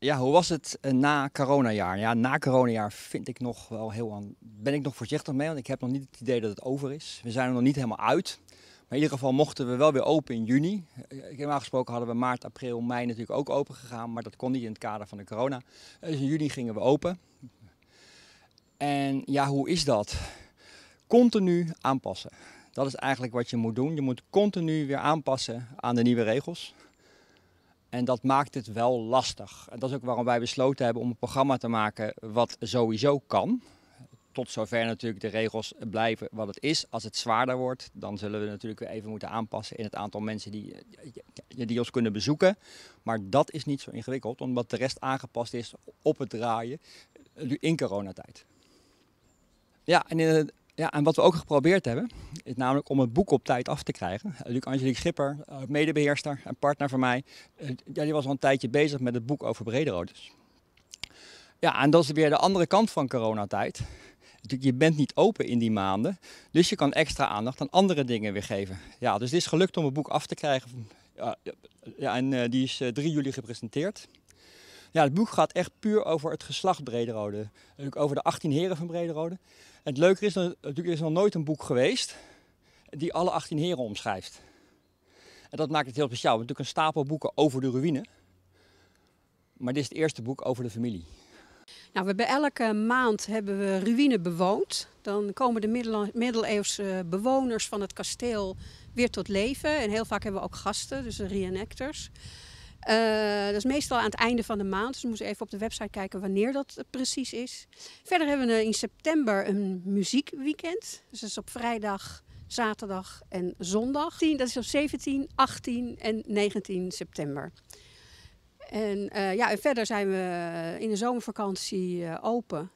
Ja, hoe was het eh, na coronajaar? Ja, na coronajaar vind ik nog wel heel aan, ben ik nog voorzichtig mee, want ik heb nog niet het idee dat het over is. We zijn er nog niet helemaal uit. Maar in ieder geval mochten we wel weer open in juni. Eh, normaal gesproken hadden we maart, april, mei natuurlijk ook open gegaan, maar dat kon niet in het kader van de corona. Eh, dus in juni gingen we open. En ja, hoe is dat? Continu aanpassen. Dat is eigenlijk wat je moet doen. Je moet continu weer aanpassen aan de nieuwe regels. En dat maakt het wel lastig. En dat is ook waarom wij besloten hebben om een programma te maken wat sowieso kan. Tot zover natuurlijk de regels blijven wat het is. Als het zwaarder wordt, dan zullen we natuurlijk weer even moeten aanpassen in het aantal mensen die, die ons kunnen bezoeken. Maar dat is niet zo ingewikkeld, omdat de rest aangepast is op het draaien in coronatijd. Ja, en, eh, ja, en wat we ook geprobeerd hebben, namelijk om het boek op tijd af te krijgen. Eh, Luc Angelique Schipper, eh, medebeheerster en partner van mij, eh, die was al een tijdje bezig met het boek over brederodes. Dus- ja, en dat is weer de andere kant van coronatijd. Je bent niet open in die maanden, dus je kan extra aandacht aan andere dingen weer geven. Ja, dus het is gelukt om het boek af te krijgen. Ja, en die is 3 juli gepresenteerd. Ja, het boek gaat echt puur over het geslacht Brederode. over de 18 heren van Brederode. het leuke is, natuurlijk is er nog nooit een boek geweest die alle 18 heren omschrijft. En dat maakt het heel speciaal. We hebben natuurlijk een stapel boeken over de ruïne. Maar dit is het eerste boek over de familie. Nou, we hebben elke maand hebben we ruïne bewoond. Dan komen de middeleeuwse bewoners van het kasteel weer tot leven. En heel vaak hebben we ook gasten, dus reenactors. Eh, dat is meestal aan het einde van de maand. Dus we moeten even op de website kijken wanneer dat precies is. Verder hebben we in september een muziekweekend. Dus dat is op vrijdag zaterdag en zondag. dat is op 17, 18 en 19 september. En, eh, ja, en verder zijn we eh, in de zomervakantie eh, open.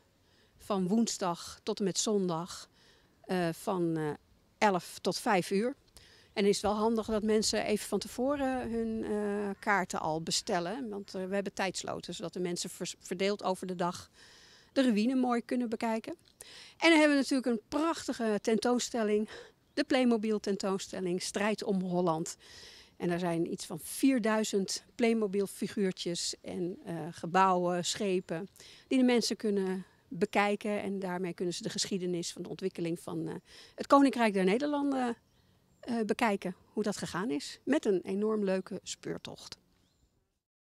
Van woensdag tot en met zondag. van 11 tot 5 uur. En is wel handig dat mensen even van tevoren hun kaarten al bestellen. Want we hebben tijdsloten, zodat de mensen verdeeld over de dag de ruïne mooi kunnen bekijken. En dan hebben we natuurlijk een prachtige tentoonstelling de Playmobil tentoonstelling Strijd om Holland. En daar zijn iets van 4000 Playmobil figuurtjes en uh, gebouwen, schepen, die de mensen kunnen bekijken. En daarmee kunnen ze de geschiedenis van de ontwikkeling van eh, het Koninkrijk der Nederlanden eh, bekijken. Hoe dat gegaan is. Met een enorm leuke speurtocht.